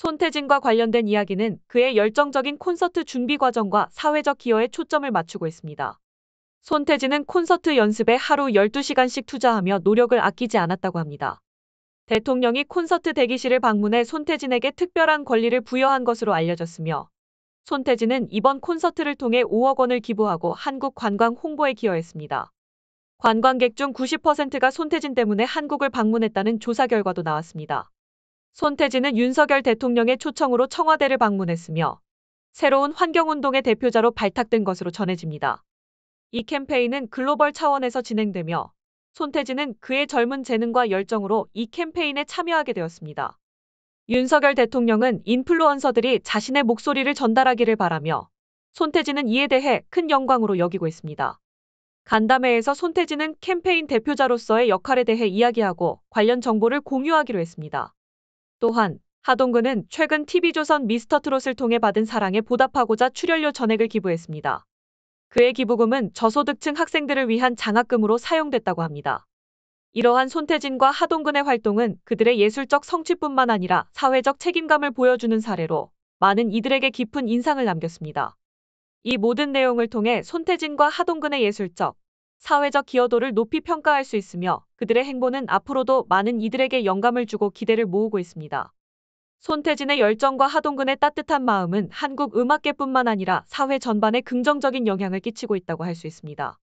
손태진과 관련된 이야기는 그의 열정적인 콘서트 준비 과정과 사회적 기여에 초점을 맞추고 있습니다. 손태진은 콘서트 연습에 하루 12시간씩 투자하며 노력을 아끼지 않았다고 합니다. 대통령이 콘서트 대기실을 방문해 손태진에게 특별한 권리를 부여한 것으로 알려졌으며 손태진은 이번 콘서트를 통해 5억 원을 기부하고 한국 관광 홍보에 기여했습니다. 관광객 중 90%가 손태진 때문에 한국을 방문했다는 조사 결과도 나왔습니다. 손태진은 윤석열 대통령의 초청으로 청와대를 방문했으며 새로운 환경운동의 대표자로 발탁된 것으로 전해집니다. 이 캠페인은 글로벌 차원에서 진행되며 손태진은 그의 젊은 재능과 열정으로 이 캠페인에 참여하게 되었습니다. 윤석열 대통령은 인플루언서들이 자신의 목소리를 전달하기를 바라며 손태진은 이에 대해 큰 영광으로 여기고 있습니다. 간담회에서 손태진은 캠페인 대표자로서의 역할에 대해 이야기하고 관련 정보를 공유하기로 했습니다. 또한 하동근은 최근 TV조선 미스터트롯을 통해 받은 사랑에 보답하고자 출연료 전액을 기부했습니다. 그의 기부금은 저소득층 학생들을 위한 장학금으로 사용됐다고 합니다. 이러한 손태진과 하동근의 활동은 그들의 예술적 성취뿐만 아니라 사회적 책임감을 보여주는 사례로 많은 이들에게 깊은 인상을 남겼습니다. 이 모든 내용을 통해 손태진과 하동근의 예술적, 사회적 기여도를 높이 평가할 수 있으며 그들의 행보는 앞으로도 많은 이들에게 영감을 주고 기대를 모으고 있습니다. 손태진의 열정과 하동근의 따뜻한 마음은 한국 음악계뿐만 아니라 사회 전반에 긍정적인 영향을 끼치고 있다고 할 수 있습니다.